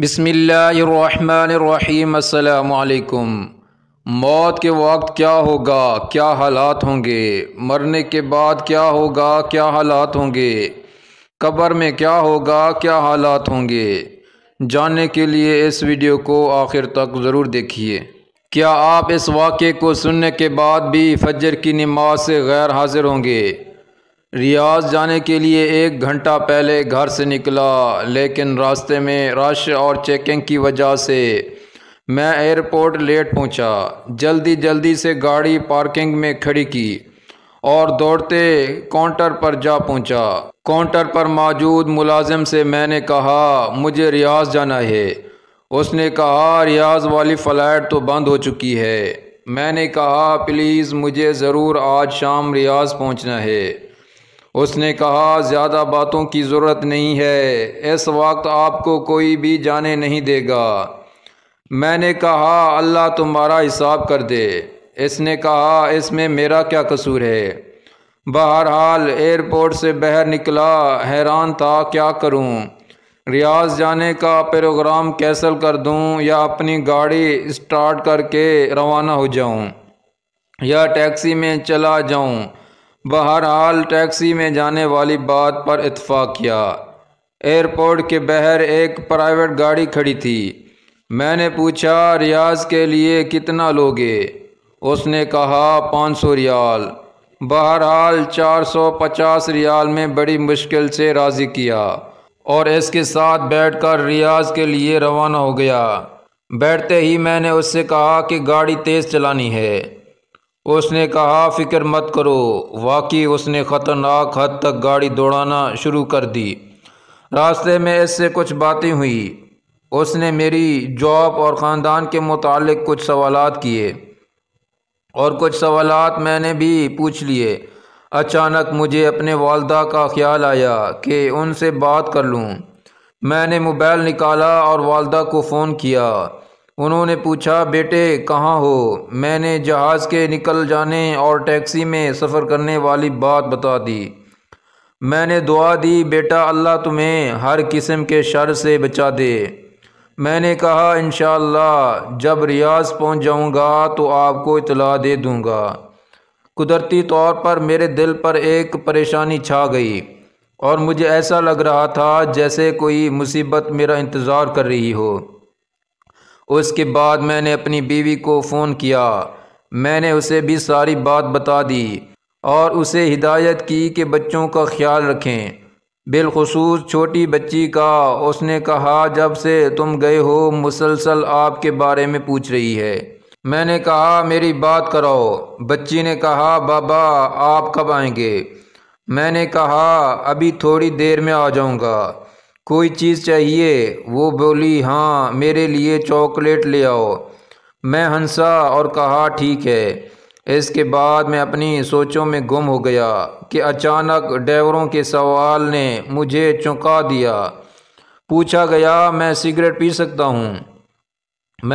बसमिल्लाम मौत के वक्त क्या होगा क्या हालात होंगे मरने के बाद क्या होगा क्या हालात होंगे कब्र में क्या होगा क्या हालात होंगे जानने के लिए इस वीडियो को आखिर तक ज़रूर देखिए क्या आप इस वाक़े को सुनने के बाद भी फजर की नमाज से गैर हाजिर होंगे रियाज जाने के लिए एक घंटा पहले घर से निकला लेकिन रास्ते में रश और चेकिंग की वजह से मैं एयरपोर्ट लेट पहुंचा। जल्दी जल्दी से गाड़ी पार्किंग में खड़ी की और दौड़ते काउंटर पर जा पहुंचा। काउंटर पर मौजूद मुलाजिम से मैंने कहा मुझे रियाज जाना है उसने कहा रियाज वाली फ़्लाइट तो बंद हो चुकी है मैंने कहा प्लीज़ मुझे ज़रूर आज शाम रियाज पहुंचना है उसने कहा ज़्यादा बातों की ज़रूरत नहीं है इस वक्त आपको कोई भी जाने नहीं देगा मैंने कहा अल्लाह तुम्हारा हिसाब कर दे इसने कहा इसमें मेरा क्या कसूर है बहरहाल एयरपोर्ट से बाहर निकला हैरान था क्या करूं? रियाज जाने का प्रोग्राम कैंसिल कर दूं या अपनी गाड़ी स्टार्ट करके रवाना हो जाऊं या टैक्सी में चला जाऊं बहरहाल टैक्सी में जाने वाली बात पर इतफाक़ किया एयरपोर्ट के बाहर एक प्राइवेट गाड़ी खड़ी थी मैंने पूछा रियाज के लिए कितना लोगे उसने कहा पाँच सौ रियाल बहरहाल चार सौ पचास रियाल में बड़ी मुश्किल से राज़ी किया और इसके साथ बैठकर रियाज के लिए रवाना हो गया बैठते ही मैंने उससे कहा कि गाड़ी तेज़ चलानी है उसने कहा फ़िक्र मत करो वाकई उसने ख़तरनाक हद तक गाड़ी दौड़ाना शुरू कर दी रास्ते में इससे कुछ बातें हुई उसने मेरी जॉब और ख़ानदान के मुतालिक कुछ सवाल किए और कुछ सवाल मैंने भी पूछ लिए अचानक मुझे अपने वालदा का ख्याल आया कि उनसे बात कर लूँ मैंने मोबाइल निकाला और वालदा को फ़ोन किया उन्होंने पूछा बेटे कहाँ हो मैंने जहाज़ के निकल जाने और टैक्सी में सफ़र करने वाली बात बता दी मैंने दुआ दी बेटा अल्लाह तुम्हें हर किस्म के शर से बचा दे मैंने कहा इन जब रियाज पहुँच जाऊँगा तो आपको इतला दे दूँगा कुदरती तौर पर मेरे दिल पर एक परेशानी छा गई और मुझे ऐसा लग रहा था जैसे कोई मुसीबत मेरा इंतज़ार कर रही हो उसके बाद मैंने अपनी बीवी को फ़ोन किया मैंने उसे भी सारी बात बता दी और उसे हिदायत की कि बच्चों का ख्याल रखें बिलखसूस छोटी बच्ची का उसने कहा जब से तुम गए हो मुसलसल आपके बारे में पूछ रही है मैंने कहा मेरी बात करो बच्ची ने कहा बाबा आप कब आएंगे मैंने कहा अभी थोड़ी देर में आ जाऊंगा कोई चीज़ चाहिए वो बोली हाँ मेरे लिए चॉकलेट ले आओ मैं हंसा और कहा ठीक है इसके बाद मैं अपनी सोचों में गुम हो गया कि अचानक ड्राइवरों के सवाल ने मुझे चौंका दिया पूछा गया मैं सिगरेट पी सकता हूँ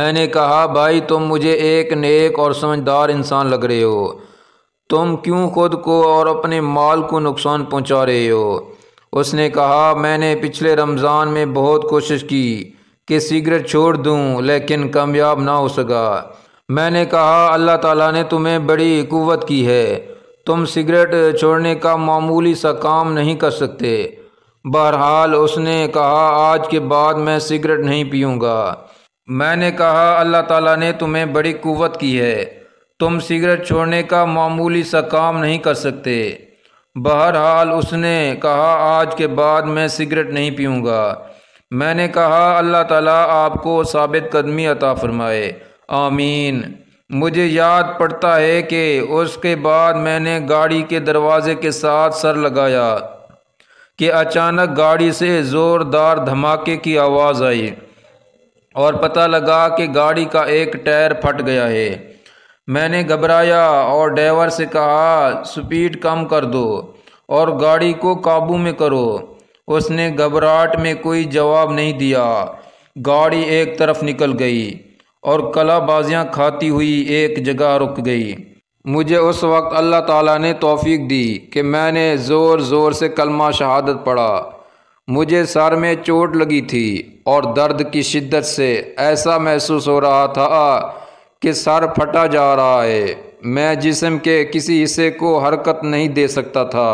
मैंने कहा भाई तुम मुझे एक नेक और समझदार इंसान लग रहे हो तुम क्यों खुद को और अपने माल को नुकसान पहुँचा रहे हो उसने कहा मैंने पिछले रमज़ान में बहुत कोशिश की कि सिगरेट छोड़ दूं लेकिन कामयाब ना हो सका मैंने कहा अल्लाह ताला ने तुम्हें बड़ी क़वत की है तुम सिगरेट छोड़ने का मामूली सा काम नहीं कर सकते बहरहाल उसने कहा आज के बाद मैं सिगरेट नहीं पीऊँगा मैंने कहा अल्लाह ताला ने तुम्हें बड़ी क़वत की है तुम सिगरेट छोड़ने का मामूली सा काम नहीं कर सकते बहरहाल उसने कहा आज के बाद मैं सिगरेट नहीं पीऊँगा मैंने कहा अल्लाह ताला आपको साबित कदमी अता फरमाए आमीन मुझे याद पड़ता है कि उसके बाद मैंने गाड़ी के दरवाजे के साथ सर लगाया कि अचानक गाड़ी से ज़ोरदार धमाके की आवाज़ आई और पता लगा कि गाड़ी का एक टायर फट गया है मैंने घबराया और ड्राइवर से कहा स्पीड कम कर दो और गाड़ी को काबू में करो उसने घबराहट में कोई जवाब नहीं दिया गाड़ी एक तरफ निकल गई और कलाबाजियाँ खाती हुई एक जगह रुक गई मुझे उस वक्त अल्लाह ताला ने तौफीक दी कि मैंने ज़ोर ज़ोर से कलमा शहादत पढ़ा मुझे सर में चोट लगी थी और दर्द की शिद्दत से ऐसा महसूस हो रहा था कि सर फटा जा रहा है मैं जिसम के किसी हिस्से को हरकत नहीं दे सकता था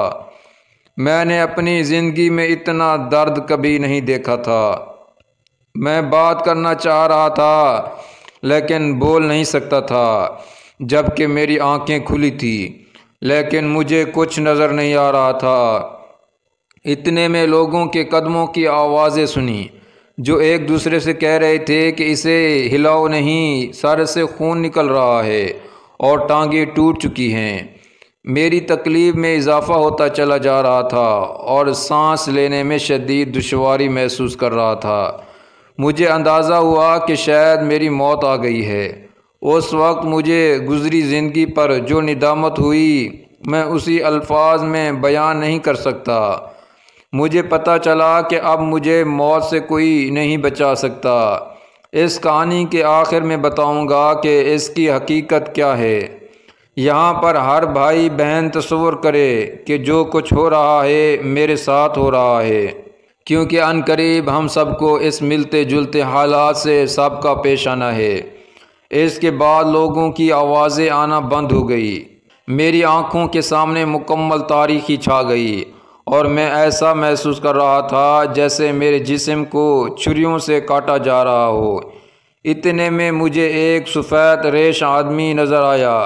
मैंने अपनी ज़िंदगी में इतना दर्द कभी नहीं देखा था मैं बात करना चाह रहा था लेकिन बोल नहीं सकता था जबकि मेरी आंखें खुली थी लेकिन मुझे कुछ नज़र नहीं आ रहा था इतने में लोगों के कदमों की आवाज़ें सुनी जो एक दूसरे से कह रहे थे कि इसे हिलाओ नहीं सर से खून निकल रहा है और टांगें टूट चुकी हैं मेरी तकलीफ़ में इजाफ़ा होता चला जा रहा था और सांस लेने में शदीद दुशारी महसूस कर रहा था मुझे अंदाज़ा हुआ कि शायद मेरी मौत आ गई है उस वक्त मुझे गुज़री ज़िंदगी पर जो निदामत हुई मैं उसी अल्फाज में बयान नहीं कर सकता मुझे पता चला कि अब मुझे मौत से कोई नहीं बचा सकता इस कहानी के आखिर में बताऊंगा कि इसकी हकीकत क्या है यहाँ पर हर भाई बहन तस्वर करे कि जो कुछ हो रहा है मेरे साथ हो रहा है क्योंकि अन करीब हम सबको इस मिलते जुलते हालात से सबका पेश आना है इसके बाद लोगों की आवाज़ें आना बंद हो गई मेरी आँखों के सामने मुकम्मल तारीखी छा गई और मैं ऐसा महसूस कर रहा था जैसे मेरे जिस्म को छुरीों से काटा जा रहा हो इतने में मुझे एक सफ़ेद रेश आदमी नज़र आया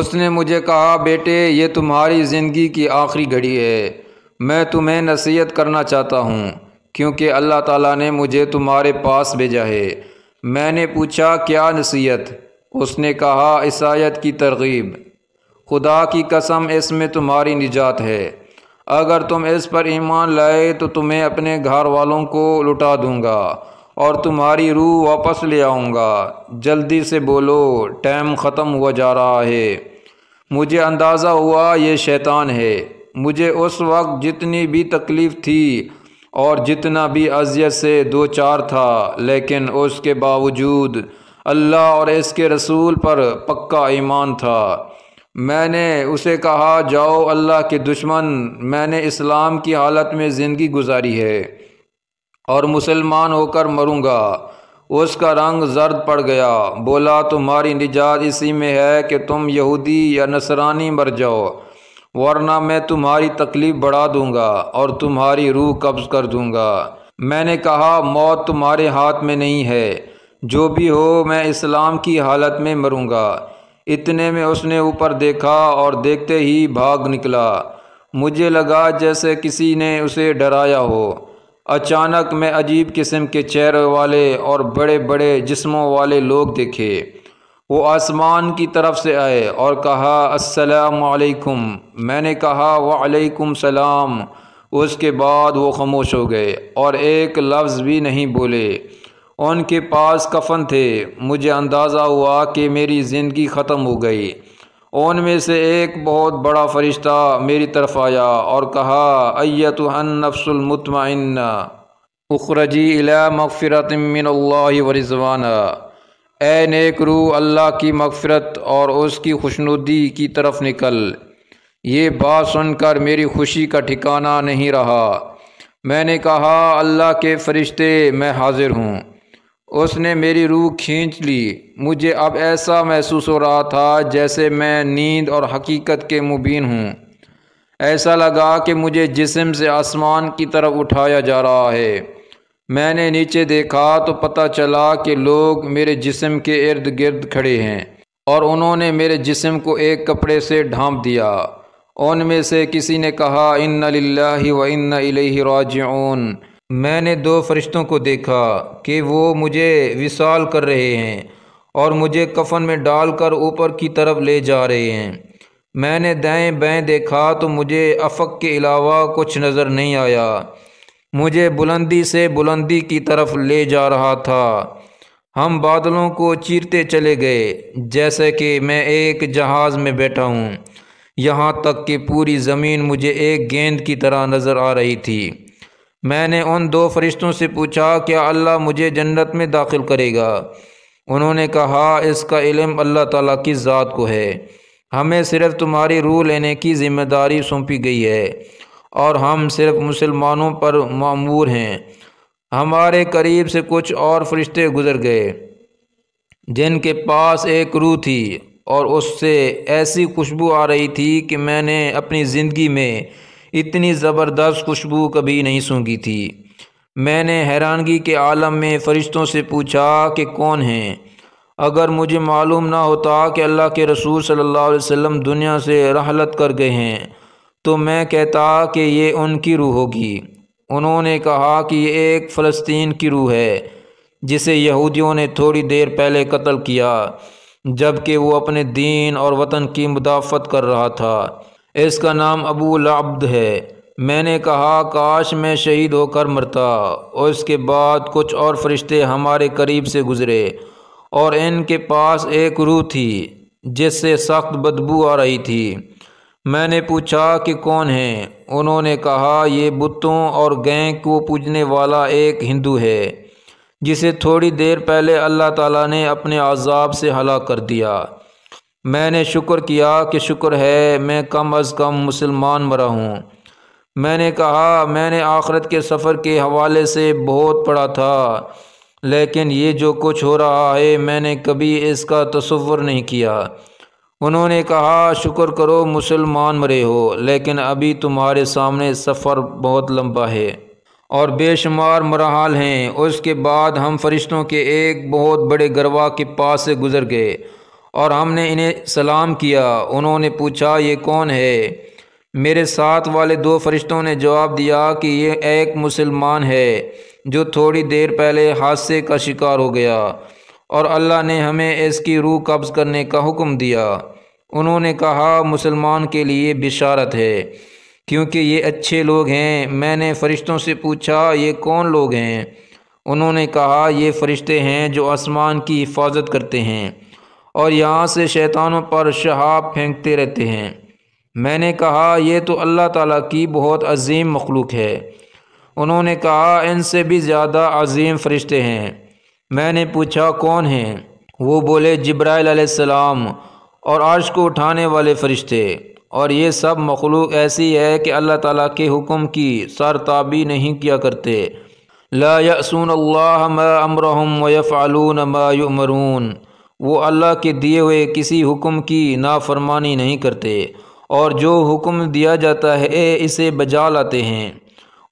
उसने मुझे कहा बेटे ये तुम्हारी ज़िंदगी की आखिरी घड़ी है मैं तुम्हें नसीहत करना चाहता हूँ क्योंकि अल्लाह ताला ने मुझे तुम्हारे पास भेजा है मैंने पूछा क्या नसीहत उसने कहा इसायत की तरगीब खुदा की कसम इसमें तुम्हारी निजात है अगर तुम इस पर ईमान लाए तो तुम्हें अपने घर वालों को लुटा दूंगा और तुम्हारी रूह वापस ले आऊँगा जल्दी से बोलो टाइम ख़त्म हुआ जा रहा है मुझे अंदाज़ा हुआ ये शैतान है मुझे उस वक्त जितनी भी तकलीफ़ थी और जितना भी अजियत से दो चार था लेकिन उसके बावजूद अल्लाह और इसके रसूल पर पक्का ईमान था मैंने उसे कहा जाओ अल्लाह के दुश्मन मैंने इस्लाम की हालत में ज़िंदगी गुजारी है और मुसलमान होकर मरूंगा उसका रंग जर्द पड़ गया बोला तुम्हारी निजात इसी में है कि तुम यहूदी या नसरानी मर जाओ वरना मैं तुम्हारी तकलीफ़ बढ़ा दूंगा और तुम्हारी रूह कब्ज़ कर दूंगा मैंने कहा मौत तुम्हारे हाथ में नहीं है जो भी हो मैं इस्लाम की हालत में मरूँगा इतने में उसने ऊपर देखा और देखते ही भाग निकला मुझे लगा जैसे किसी ने उसे डराया हो अचानक मैं अजीब किस्म के चेहरे वाले और बड़े बड़े जिस्मों वाले लोग देखे वो आसमान की तरफ से आए और कहा असलकुम मैंने कहा वालेकुम सलाम उसके बाद वो खामोश हो गए और एक लफ्ज़ भी नहीं बोले उनके पास कफन थे मुझे अंदाज़ा हुआ कि मेरी ज़िंदगी ख़त्म हो गई उनमें से एक बहुत बड़ा फ़रिश्ता मेरी तरफ आया और कहा अयत नफसलमतमिन उखरजी अला मगफ़रत व रिजवाना ए नेक रू अल्लाह की मगफ़रत और उसकी खुशनुदी की तरफ निकल ये बात सुनकर मेरी खुशी का ठिकाना नहीं रहा मैंने कहा अल्लाह के फ़रिश्ते मैं हाज़िर हूँ उसने मेरी रूह खींच ली मुझे अब ऐसा महसूस हो रहा था जैसे मैं नींद और हकीकत के मुबीन हूँ ऐसा लगा कि मुझे जिसम से आसमान की तरफ उठाया जा रहा है मैंने नीचे देखा तो पता चला कि लोग मेरे जिसम के इर्द गिर्द खड़े हैं और उन्होंने मेरे जिसम को एक कपड़े से ढांप दिया उनमें से किसी ने कहा इन लाही व इन राजन मैंने दो फरिश्तों को देखा कि वो मुझे विशाल कर रहे हैं और मुझे कफन में डालकर ऊपर की तरफ ले जा रहे हैं मैंने दाएं बाएं देखा तो मुझे अफक के अलावा कुछ नज़र नहीं आया मुझे बुलंदी से बुलंदी की तरफ ले जा रहा था हम बादलों को चीरते चले गए जैसे कि मैं एक जहाज़ में बैठा हूँ यहाँ तक कि पूरी ज़मीन मुझे एक गेंद की तरह नज़र आ रही थी मैंने उन दो फरिश्तों से पूछा क्या अल्लाह मुझे जन्नत में दाखिल करेगा उन्होंने कहा इसका इलम अल्लाह ताला की ज़ात को है हमें सिर्फ़ तुम्हारी रूह लेने की ज़िम्मेदारी सौंपी गई है और हम सिर्फ मुसलमानों पर मामूर हैं हमारे करीब से कुछ और फरिश्ते गुज़र गए जिनके पास एक रूह थी और उससे ऐसी खुशबू आ रही थी कि मैंने अपनी ज़िंदगी में इतनी ज़बरदस्त खुशबू कभी नहीं सूंघी थी मैंने हैरानगी के आलम में फ़रिश्तों से पूछा कि कौन हैं अगर मुझे मालूम ना होता कि अल्लाह के रसूल सल्लल्लाहु अलैहि वसल्लम दुनिया से रहलत कर गए हैं तो मैं कहता कि ये उनकी रूह होगी उन्होंने कहा कि ये एक फ़लस्तीन की रूह है जिसे यहूदियों ने थोड़ी देर पहले कत्ल किया जबकि वो अपने दीन और वतन की मुदाफ़त कर रहा था इसका नाम अबू अब्द है मैंने कहा काश मैं शहीद होकर मरता और इसके बाद कुछ और फरिश्ते हमारे करीब से गुज़रे और इनके पास एक रूह थी जिससे सख्त बदबू आ रही थी मैंने पूछा कि कौन है उन्होंने कहा ये बुतों और गैंग को पूजने वाला एक हिंदू है जिसे थोड़ी देर पहले अल्लाह ताला ने अपने अजाब से हला कर दिया मैंने शुक्र किया कि शुक्र है मैं कम अज़ कम मुसलमान मरा हूँ मैंने कहा मैंने आखरत के सफ़र के हवाले से बहुत पढ़ा था लेकिन ये जो कुछ हो रहा है मैंने कभी इसका तस्वर नहीं किया उन्होंने कहा शुक्र करो मुसलमान मरे हो लेकिन अभी तुम्हारे सामने सफ़र बहुत लंबा है और बेशुमार मरहाल हैं उसके बाद हम फरिश्तों के एक बहुत बड़े गरवा के पास से गुज़र गए और हमने इन्हें सलाम किया उन्होंने पूछा ये कौन है मेरे साथ वाले दो फरिश्तों ने जवाब दिया कि ये एक मुसलमान है जो थोड़ी देर पहले हादसे का शिकार हो गया और अल्लाह ने हमें इसकी रूह कब्ज़ करने का हुक्म दिया उन्होंने कहा मुसलमान के लिए बिशारत है क्योंकि ये अच्छे लोग हैं मैंने फ़रिश्तों से पूछा ये कौन लोग हैं उन्होंने कहा ये फ़रिश्ते हैं जो आसमान की हिफाजत करते हैं और यहाँ से शैतानों पर शहाब फेंकते रहते हैं मैंने कहा यह तो अल्लाह ताला की बहुत अजीम मखलूक है उन्होंने कहा इनसे भी ज़्यादा अजीम फरिश्ते हैं मैंने पूछा कौन हैं वो बोले जब्राइल आसमाम और आर्श को उठाने वाले फ़रिश्ते और ये सब मखलूक ऐसी है कि अल्लाह ताला के हुक्म की सरताबी नहीं किया करते ला यसून अल्लाह अमरहम वफ़ालून मयूमरून वो अल्लाह के दिए हुए किसी हुक्म की नाफरमानी नहीं करते और जो हुक्म दिया जाता है इसे बजा लाते हैं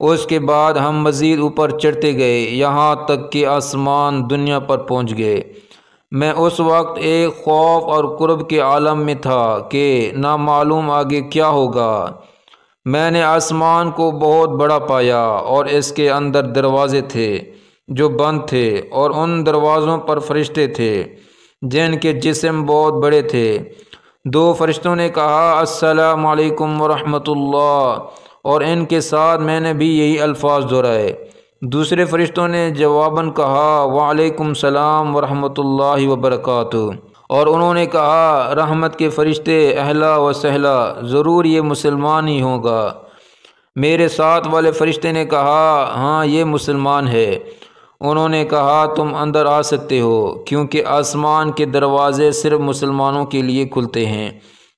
उसके बाद हम मज़ीद ऊपर चढ़ते गए यहाँ तक कि आसमान दुनिया पर पहुँच गए मैं उस वक्त एक खौफ और कुर्ब के आलम में था कि नामालूम आगे क्या होगा मैंने आसमान को बहुत बड़ा पाया और इसके अंदर दरवाज़े थे जो बंद थे और उन दरवाज़ों पर फरिश्ते थे जैन के जिसम बहुत बड़े थे दो फरिश्तों ने कहा असलकम वरहमतुल्लाह और इनके साथ मैंने भी यही अल्फाज दोहराए दूसरे फरिश्तों ने जवाबन कहा वालेकुम सलाम वरहमतुल्लाहि वबरकातु और उन्होंने कहा रहमत के फरिश्ते अहला व सहला ज़रूर ये मुसलमान ही होगा मेरे साथ वाले फरिश्ते ने कहा हाँ ये मुसलमान है उन्होंने कहा तुम अंदर आ सकते हो क्योंकि आसमान के दरवाज़े सिर्फ मुसलमानों के लिए खुलते हैं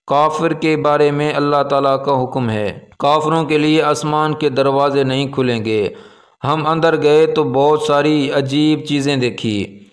काफिर के बारे में अल्लाह ताला का हुक्म है काफरों के लिए आसमान के दरवाज़े नहीं खुलेंगे हम अंदर गए तो बहुत सारी अजीब चीज़ें देखी